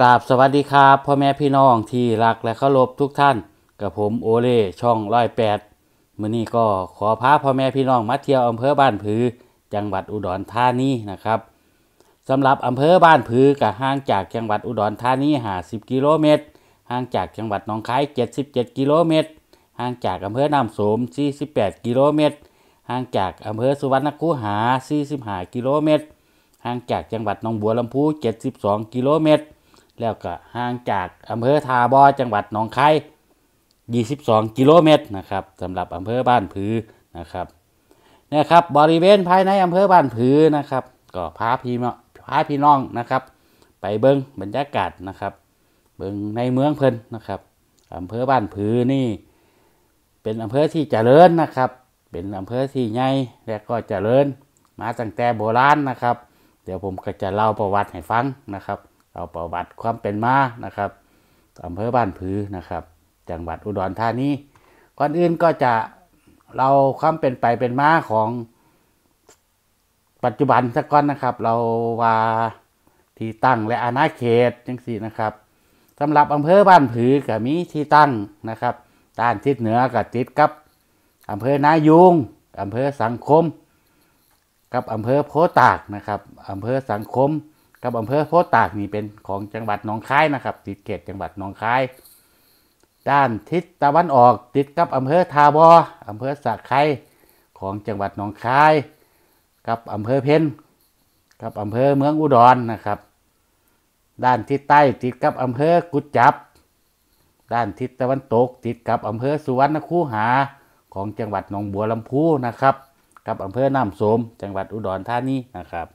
กราบสวัสดีครับพ่อแม่พี่น้องที่รักและเคารพทุกท่านกับผมโอเล่ช่องร้อยแปดมื่อนี้ก็ขอพาพ่อแม่พี่น้องมาเที่ยวอำเภอบ้านผือจังหวัดอุดรธานีนะครับสำหรับอำเภอบ้านผือกับห่างจากจังหวัดอุดรธานีหาสิบกิโลเมตรห่างจากจังหวัดหนองคายเจ็ดสิบเจ็ดกิโลเมตรห่างจากอำเภอน้ำสมสี่สิบแปดกิโลเมตรห่างจากอำเภอสุวรรณคูหาสี่สิบห้ากิโลเมตรห่างจากจังหวัดหนองบัวลำพูเจ็ดสิบองกิโลเมตรแล้วก็ห่างจากอำเภอทาบอ จังหวัดหนองคาย22 กิโลเมตรนะครับสำหรับอำเภอบ้านผือนะครับเนี่ยครับ บริเวณภายในอำเภอบ้านผือนะครับ ก็พาพี่พาพี่น้องนะครับ ไปเบิ้งบรรยากาศนะครับ เบิ้งในเมืองเพิ่นนะครับอำเภอบ้านผือนี่ เป็นอำเภอที่เจริญนะครับ เป็นอำเภอที่ใหญ่และก็เจริญ มาตั้งแต่โบราณนะครับ เดี๋ยวผมก็จะเล่าประวัติให้ฟังนะครับเอาประวัติความเป็นมานะครับอำเภอบ้านผือนะครับ จังหวัดอุดรธานีก่อนอื่นก็จะเราความเป็นไปเป็นมาของปัจจุบันสักก้อนนะครับ เราว่าที่ตั้งและอาณาเขตจังสี่นะครับสำหรับอำเภอบ้านผือก็มีที่ตั้งนะครับด้านทิศเหนือกับทิศกับอำเภอนายุงอำเภอสังคม กับอำเภอโพตากนะครับอำเภอสังคมกับอำเภอโพตากนี่เป็นของจังหวัดหนองคายนะครับ ติดเขตจังหวัดหนองคาย ด้านทิศตะวันออก ติดกับอำเภอทาบออำเภอสะไครของจังหวัดหนองคายกับอำเภอเพนกับอำเภอเมืองอุดรนนะครับ ด้านทิศใต้ติดกับอำเภอกุดจับ ด้านทิศตะวันตกติดกับอำเภอสุวรรณคูหาของจังหวัดหนองบัวลำพูนะครับ กับอำเภอน้ำสมจังหวัดอุดรธานีนะครับ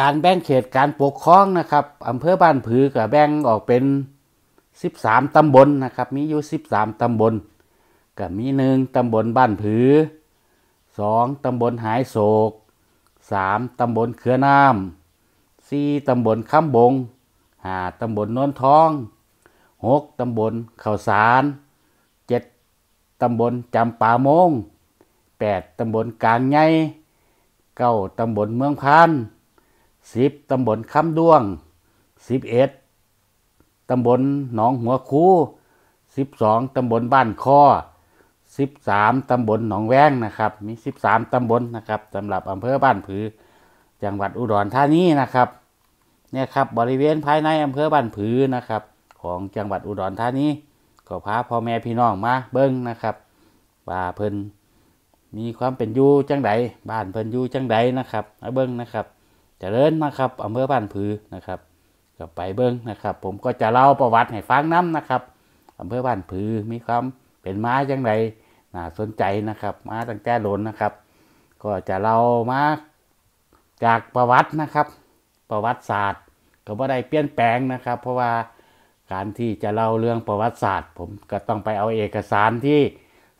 การแบ่งเขตการปกครองนะครับอำเภอบ้านผือกับแบ่งออกเป็น 13 ตำบลนะครับ มีอยู่13ตำบลกับมีหนึ่งตำบลบ้านผือ2ตำบลหายโศก 3ตำบลเขือน้ำ4ตำบลข้ามบง5ตำบลนนทอง6ตำบลข่าวสาร 7ตำบลจำป่ามง 8ตำบลกลางไงเก้าตำบลเมืองพันธ์สิบตำบลคำด้วงสิบเอ็ดตำบลหนองหัวคูสิบสองตำบลบ้านคอสิบสามตำบลหนองแวงนะครับ มีสิบสามตำบลนะครับสำหรับอำเภอบ้านผือจังหวัดอุดรธานีนะครับ เนี่ยครับ บริเวณภายในอำเภอบ้านผือนะครับ ของจังหวัดอุดรธานีก็พาพ่อแม่พี่น้องมาเบิ้งนะครับว่าเพิ่นมีความเป็นอยู่จังไดบ้านเพิ่นอยู่จังไดนะครับ มาเบิ้งนะครับจริญนะครับอำเภอบ้านผือนะครับก็ไปเบิ้งนะครับ ผมก็จะเล่าประวัติให้ฟังน้ำนะครับอำเภอบ้านผือมีความเป็นม้าอย่างไรน่าสนใจนะครับม้าตั้งแต่หลนนะครับ ก็จะเล่ามาจากประวัตินะครับ ประวัติศาสตร์ก็บ่ได้เปลี่ยนแปลงนะครับ เพราะว่าการที่จะเล่าเรื่องประวัติศาสตร์ ผมก็ต้องไปเอาเอกสารที่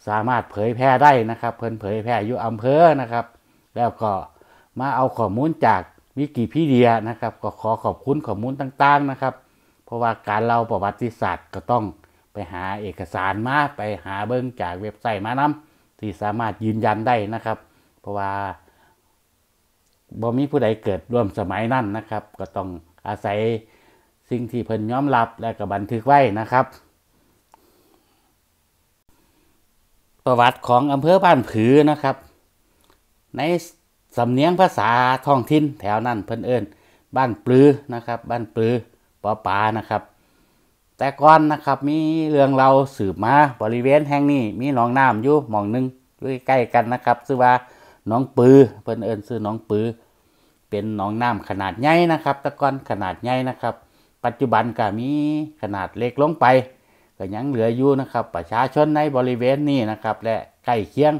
สามารถเผยแพร่ได้นะครับเพิ่นเผยแพร่อยู่อำเภอนะครับ แล้วก็มาเอาข้อมูลจากมีกี่พี่เดียนะครับ ก็ขอ ขอบคุณข้อมูลต่างๆนะครับ เพราะว่าการเล่าประวัติศาสตร์ก็ต้องไปหาเอกสารมาไปหาเบิ้งจากเว็บไซต์มานำที่สามารถยืนยันได้นะครับ เพราะว่าบ่มีผู้ใดเกิดร่วมสมัยนั่นนะครับ ก็ต้องอาศัยสิ่งที่เพิ่นยอมรับและก็บันทึกไว้นะครับ ประวัติของอำเภอบ้านผือนะครับในสำเนียงภาษาท้องถิ่นแถวนั้นเพิ่นเอิญบ้านปลือนะครับบ้านปลือปอปานะครับ แต่ก่อนนะครับมีเรื่องเราสืบมาบริเวณแห่งนี้มีหนองน้ำอยู่หมองหนึ่งอยู่ใกล้กันนะครับชื่อว่าหนองปือเพิ่นเอิญชื่อหนองปือ เป็นหนองน้ำขนาดใหญ่นะครับ แต่ก่อนขนาดใหญ่นะครับ ปัจจุบันก็มีขนาดเล็กลงไปก็ยังเหลืออยู่นะครับ ประชาชนในบริเวณนี้นะครับและใกล้เคียง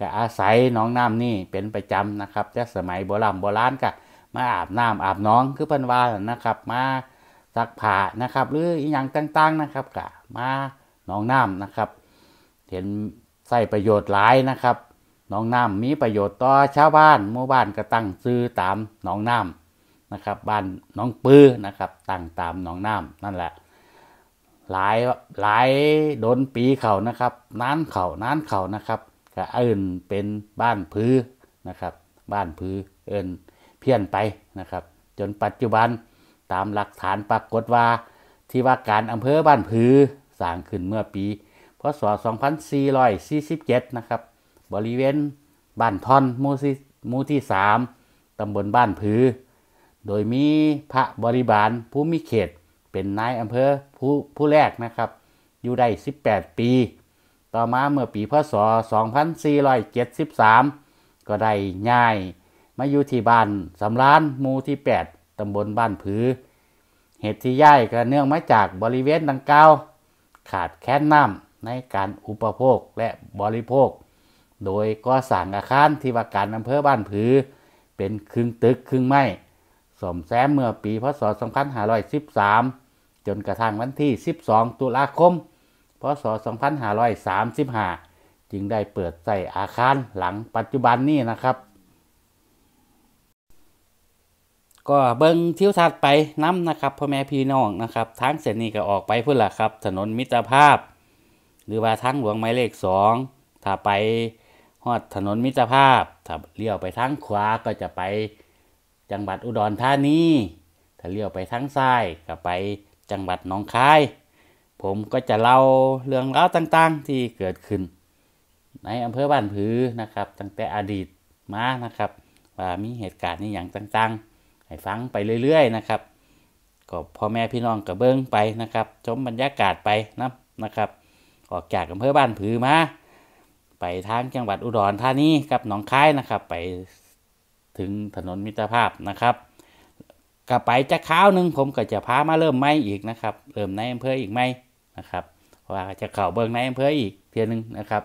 ก็อาศัยน้องน้ำนี่เป็นประจำนะครับ แต่สมัยโบราณโบราณก็มาอาบน้ำอาบน้องคือพันวานะครับ มาซักผ้านะครับ หรืออีหยังต่างๆนะครับก็มาน้องน้ำนะครับ เห็นใส่ประโยชน์หลายนะครับ น้องน้ำมีประโยชน์ต่อชาวบ้านหมู่บ้านก็ตั้งซื้อตามน้องน้ำนะครับ บ้านน้องปื้อนะครับ ตั้งตามน้องน้ำนั่นแหละ หลายหลายโดนปีเขานะครับนานเขานานเขานะครับก็เอิญเป็นบ้านพื้นนะครับบ้านพื้นเอิญเพี้ยนไปนะครับ จนปัจจุบันตามหลักฐานปรากฏว่าที่ว่าการอำเภอบ้านพืนสร้างขึ้นเมื่อปีพศ2447นะครับบริเวณบ้านท่อนมูที่มูที่3ตำบลบ้านพืนโดยมีพระบริบาลผู้มีเขตเป็นนายอำเภอผู้ผู้แรกนะครับ อยู่ได้18 ปีต่อมาเมื่อปีพศ 2473 ก็ได้ย้าย มาอยู่ที่บ้านสำรานหมู่ที่ 8 ตำบลบ้านผือ เหตุที่ย้ายก็เนื่องมาจากบริเวณดังกล่าวขาดแคลนน้ำในการอุปโภคและบริโภค โดยก่อสร้างอาคารที่ว่าการอำเภอบ้านผือ เป็นครึ่งตึกครึ่งไม้สมแซมเมื่อปีพศ2513 จนกระทั่งวันที่ 12 ตุลาคมพศ2535 จึงได้เปิดใส่อาคารหลังปัจจุบันนี้นะครับ ก็เบิ้งทิวทัศน์ไปน้ำนะครับพ่อแม่พี่น้องนะครับทางเส้นนี้ก็ออกไปพุ่นละครับ ถนนมิตรภาพ หรือว่าทางหลวงหมายเลขสองถ้าไปฮอดถนนมิตรภาพถ้าเลี้ยวไปทางขวาก็จะไปจังหวัดอุดรธานีถ้าเลี้ยวไปทางซ้ายก็ไปจังหวัดหนองคายผมก็จะเล่าเรื่องราวต่าง ๆ ที่เกิดขึ้น ในอำเภอบ้านผือนะครับตั้งแต่อดีตมานะครับ ว่ามีเหตุการณ์นี้อย่างต่าง ๆ ให้ฟังไปเรื่อยๆนะครับ ก็พ่อแม่พี่น้องกับเบิ้งไปนะครับ ชมบรรยากาศไปนะนะครับ ออกจากอำเภอบ้านผือมาไปทางจังหวัดอุดรธานีกับหนองคายนะครับไปถึงถนนมิตรภาพนะครับกลับไปจะข้าวหนึ่งผมก็จะพามาเริ่มไม่อีกนะครับ เริ่มในอำเภออีกไม่ะครับว่าจะเข่าเบิงในอำเภออีกเทียนึ่งนะครับ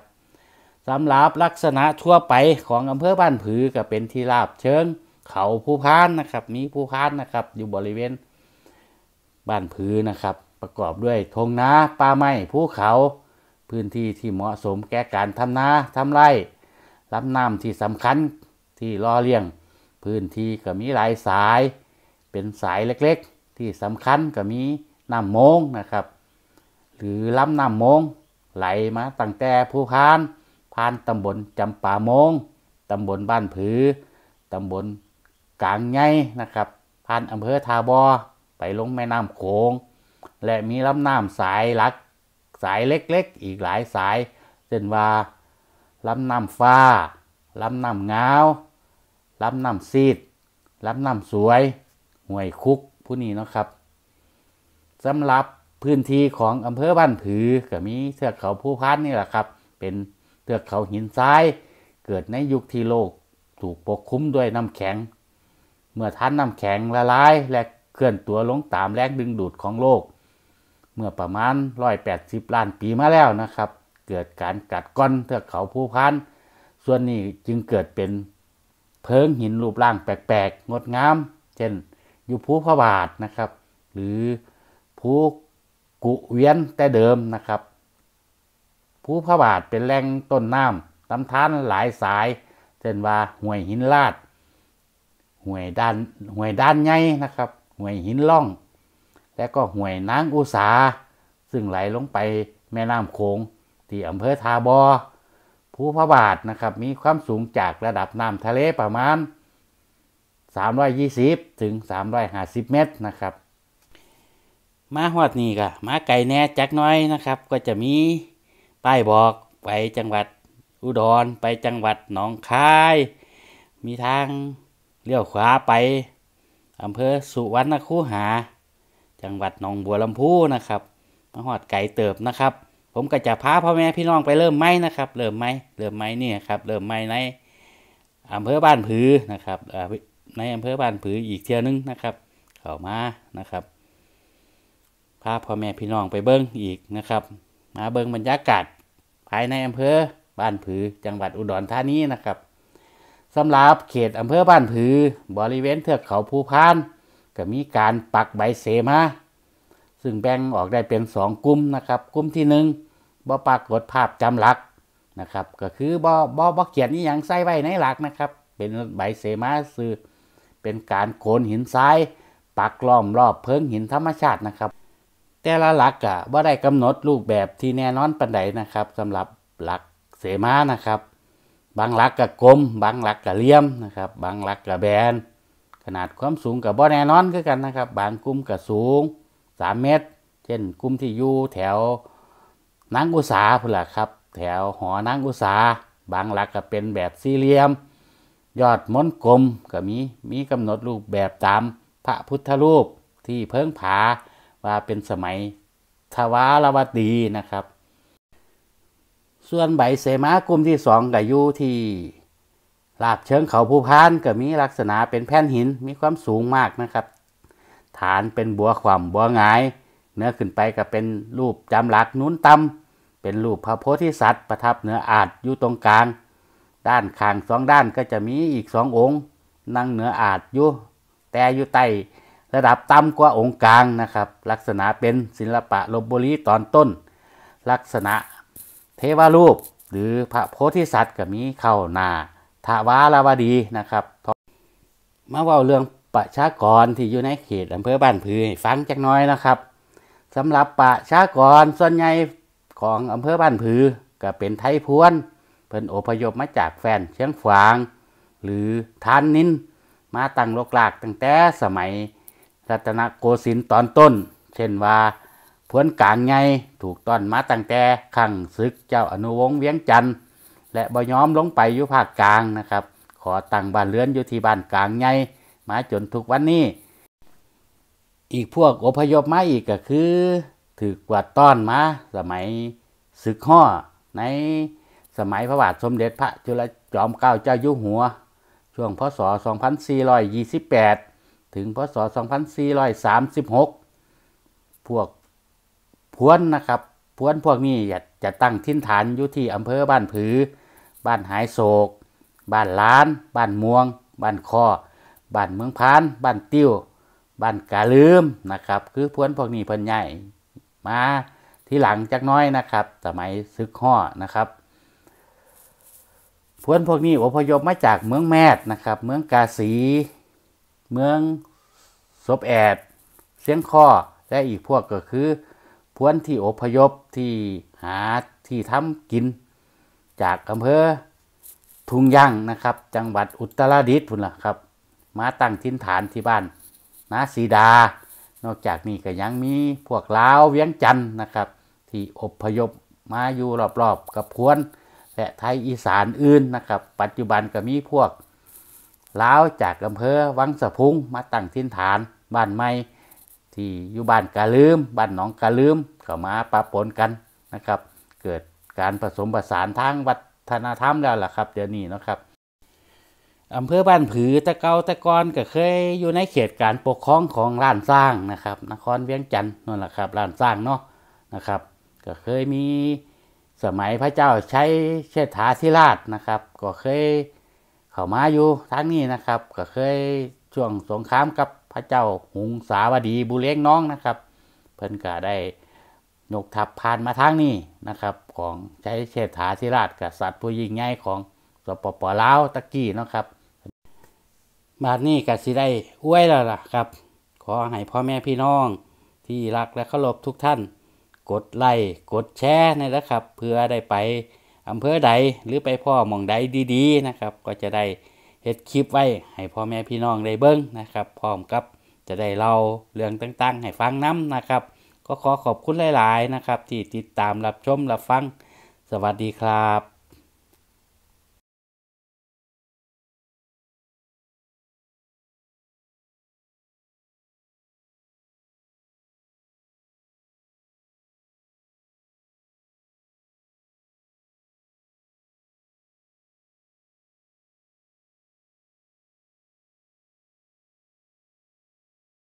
สำหรับลักษณะทั่วไปของอำเภอบ้านผือก็เป็นที่ราบเชิงเขาผู้พานนะครับ มีผู้พานนะครับ อยู่บริเวณ บ้านผือนะครับ ประกอบด้วยทงนาป่าไม้ภูเขา พื้นที่ที่เหมาะสมแก่การทำนาทำไร่ลำน้ำที่สำคัญที่ล่อเลี้ยง พื้นที่ก็มีหลายสาย เป็นสายเล็กๆ ที่สำคัญก็มีน้ำมงนะครับหรือลำน้ำมงไหลมาตั้งแต่ภูพานผ่านตำบลจำป่ามงตำบลบ้านผือตำบลกลางไงนะครับผ่านอำเภอทาบอไปลงแม่น้ำโขง และมีลำน้ำสายหลัก สายเล็กๆ อีกหลายสายเช่นว่าลำน้ำฟ้าลำน้ำงาวลำน้ำซีดลำน้ำสวยห่วยคุกผู้นี้นะครับสำหรับพื้นที่ของอำเภอบ้านผือก็มีเทือกเขาภูพันนี่แหละครับ เป็นเทือกเขาหินทราย เกิดในยุคที่โลกถูกปกคลุมด้วยน้ำแข็ง เมื่อท่านน้ำแข็งละลายและเคลื่อนตัวลงตามแรงดึงดูดของโลก เมื่อประมาณ180ล้านปีมาแล้วนะครับ เกิดการกัดก้อนเทือกเขาภูพันส่วนนี้จึงเกิดเป็นเพิงหินรูปร่างแปลกๆ งดงาม เช่นอยู่ภูพระบาทนะครับ หรือภูกุเวียนแต่เดิมนะครับภูพระบาทเป็นแหล่งต้นน้ำตำ่านหลายสายเช่นว่าห่วยหินลาดห่วยด้านห่วยด้านไงนะครับห่วยหินล่อง และก็ห่วยนางอุสาซึ่งไหลลงไปแม่น้ำโขง ที่อำเภอทาบอภูพระบาทนะครับมีความสูงจากระดับน้ำทะเลประมาณ 320ถึง350 เมตรนะครับมาฮอดนี่ก็มาไก่แน่จักน้อยนะครับ ก็จะมีป้ายบอกไปจังหวัดอุดรไปจังหวัดหนองคายมีทางเลี้ยวขวาไปอำเภอสุวรรณคูหา จังหวัดหนองบัวลำพูนะครับมาหอดไก่เติบนะครับ ผมก็จะพาพ่อแม่พี่น้องไปเริ่มไหมนะครับเริ่มไหมเริ่มไหมนี่ครับเริ่มไหมในอำเภอบ้านผือนะครับในอำเภอบ้านผืออีกเที่ยวนึงนะครับเข้ามานะครับพาพ่อแม่พี่น้องไปเบิ้งอีกนะครับ มาเบิ้งบรรยากาศ ภายในอำเภอบ้านผือจังหวัดอุดรธานีนะครับสำหรับเขตอำเภอบ้านผือบริเวณเทือกเขาภูพาน ก็มีการปักใบเสมาซึ่งแบ่งออกได้เป็นสองกลุ่มนะครับกลุ่มที่หนึ่งบ่ปรากฏภาพจำหลักนะครับ ก็คือบ่บ่บ่เขียนนี่ยังใส่ไว้ในหลักนะครับ เป็นใบเสมาซื้อเป็นการโขนหินทราย ปักล้อมรอบเพิงหินธรรมชาตินะครับแต่ละหลักอะว่าได้กำหนดรูปแบบที่แน่นอนปันใดนะครับสำหรับหลักเสมานะครับ บางหลักกับกลม บางหลักกับเหลี่ยมนะครับ บางหลักกับแบนขนาดความสูงกับบ่แน่นอนคือกันนะครับ บางกลุ่มกับสูง 3 เมตร เช่นกลุ่มที่อยู่แถวนังอุษาพุ่นละครับแถวหอนังอุษาบางหลักก็เป็นแบบสี่เหลี่ยมยอดม้นกลมก็มีมีกำหนดรูปแบบตามพระพุทธรูปที่เพิ่งผาว่าเป็นสมัยทวารวดีนะครับ ส่วนใบเสมากลุ่มที่สองกับยูที่ ลาบเชิงเขาภูพานก็มีลักษณะเป็นแผ่นหินมีความสูงมากนะครับ ฐานเป็นบัวความบัวงาย เนื้อขึ้นไปก็เป็นรูปจำหลักนุ้นตำ เป็นรูปพระโพธิสัตว์ประทับเหนืออาจอยู่ตรงกลาง ด้านข้างสองด้านก็จะมีอีกสององค์ นั่งเหนืออาจอยู่แต่อยู่ใต้ระดับต่ำกว่าองค์กลางนะครับ ลักษณะเป็นศิลปะลบบุรีตอนต้น ลักษณะเทวรูปหรือพระโพธิสัตว์ ก็มีเข้านาทาวาราวดีนะครับมาว่าเรื่องประชากรที่อยู่ในเขตอำเภอบ้านผือฟังจักน้อยนะครับสำหรับประชากรส่วนใหญ่ของอำเภอบ้านผือก็เป็นไทยพวนเป็นอพยพมาจากแฟนเชียงฝาง หรือทานนินมาตั้งลกหลากตั้งแต่สมัยรัตนโกสินทร์ตอนต้น เช่นว่าพวนกลางไงถูกต้อนมาตั้งแต่ขังศึกเจ้าอนุวงศ์เวียงจันทร์และบย้อมลงไปอยู่ภาคกลางนะครับ ขอตั้งบ้านเรือนอยู่ที่บ้านกลางไงมาจนทุกวันนี้ อีกพวกอพยพมาอีกก็คือถือกวาดต้อนมาสมัยศึกห่อในสมัยพระบาทสมเด็จพระจุลจอมเกล้าเจ้าอยู่หัว ช่วงพศ 2428ถึงพศ 2436 พวกพวนนะครับ พวนพวกนี้จะตั้งทิ้นฐานอยู่ที่อำเภอบ้านผือ บ้านหายโศก บ้านล้าน บ้านม่วง บ้านคอบ้านเมืองพาน บ้านติ้วบ้านกาลืมนะครับ คือพวนพวกนี้เพิ่นใหญ่มาที่หลังจากน้อยนะครับสมัยซึกห่อนะครับ พวนพวกนี้อพยพมาจากเมืองแมดนะครับ เมืองกาสีเมืองศพแอดเสียงข้อและอีกพวกก็คือพวนที่อพยพที่หาที่ทำกินจากอำเภอทุงยางนะครับจังหวัดอุตรดิตถ์พุ่นล่ะครับมาตั้งทิ้นฐานที่บ้าน นาสีดา นอกจากนี้ก็ยังมีพวกลาว เวียงจันนะครับที่อพยพมาอยู่ รอบๆกับ พวนและไทยอีสานอื่นนะครับ ปัจจุบันก็มีพวกลาวจากอำเภอวังสะพุงมาตั้งทิ้นฐานบ้านใหม่ที่อยู่บ้านกาลืมบ้านหนองกาลืมก็มาปะปนกันนะครับ เกิดการผสมผสานทางวัฒนธรรมแล้วล่ะครับ เดี๋ยวนี้นะครับอำเภอบ้านผือตะเกาตะกอนก็เคยอยู่ในเขตการปกครองของล้านสร้างนะครับ นครเวียงจันทน์นั่นแหละครับล้านสร้างเนาะนะครับก็เคยมีสมัยพระเจ้าใช้เชษฐาธิราชนะครับ ก็เคยเขามาอยู่ทางนี้นะครับ ก็เคยช่วงสงครามกับพระเจ้าหุงสาวดีบุเรงน้องนะครับ เพิ่นก็ได้ยกทัพผ่านมาทางนี้นะครับ ของใช้เชษฐาธิราชกษัตริย์ผู้ยิ่งใหญ่ของสปปลาวตะกี้นะครับบาดนี้ก็สิได้อวยแล้วล่ะครับ ขอให้พ่อแม่พี่น้องที่รักและเคารพทุกท่าน กดไลค์กดแชร์นะครับ เพื่อได้ไปอำเภอใด หรือไปพ่อมองใดดีๆนะครับก็จะได้เฮ็ดคลิปไว้ให้พ่อแม่พี่น้องได้เบิ่งนะครับพร้อมกับจะได้เล่าเรื่องต่างๆ ให้ฟังน้ำนะครับ ก็ขอขอบคุณหลายๆนะครับที่ติดตามรับชมรับฟังสวัสดีครับ